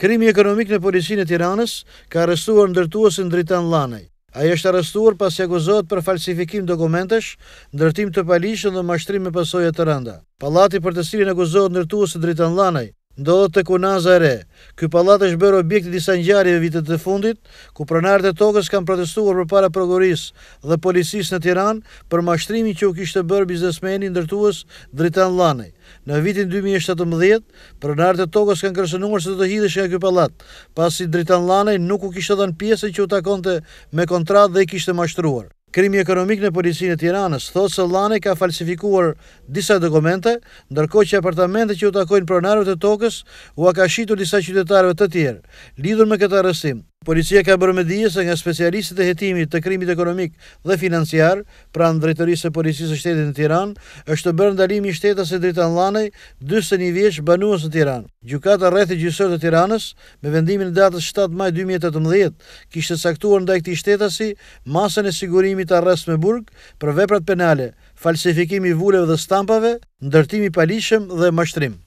Krimi ekonomik në policinë e Tiranës ka arrestuar ndërtuesin Dritan Llanaj. Ai është arrestuar pas se akuzohet për falsifikim dokumentesh, ndërtim të paligjshëm dhe mashtrim me pasoja të rënda. Pallati për të cilin akuzohet ndërtuesi Dritan Llanaj ndodhët të kunaza re. Ky palat është bërë objekt i disa e vitet të fundit, ku pranarët e tokës kanë protestuar për para progoris dhe polisis në Tiran për mashtrimi që u kishtë bërë biznesmeni ndërtuës Dritan Lanej. Në vitin 2017, pranarët e tokës kanë kërsenuar se të të hidhësh nga ky palat, pasi Dritan Lanej nuk u kishtë të në piesën që u takonte me kontrat dhe i kishtë mashtruar. Krimi ekonomik në policinë e tiranës, thotë se Lani ka falsifikuar disa dokumente, ndërko që apartamente që u takojnë pronarëve të tokës, u akashitu disa qytetarëve të tjerë, lidur me këta rësim. Policia ka bërë me dije se nga specialistët e jetimit të krimit ekonomik dhe financiar, pra në drejtërisë e policisë shtetit në Tiran, është të bërë ndalimi shtetës e dritan lanej, dysë një vjeç banuës në Tiran. Gjukata rrethi gjysër të Tiranës, me vendimin në datës 7 maj 2018, kishtë saktuar nda i këti shtetasi masën e sigurimit të arrest me burg për veprat penale, falsifikimi vuleve dhe stampave, ndërtimi palishëm dhe mashtrim.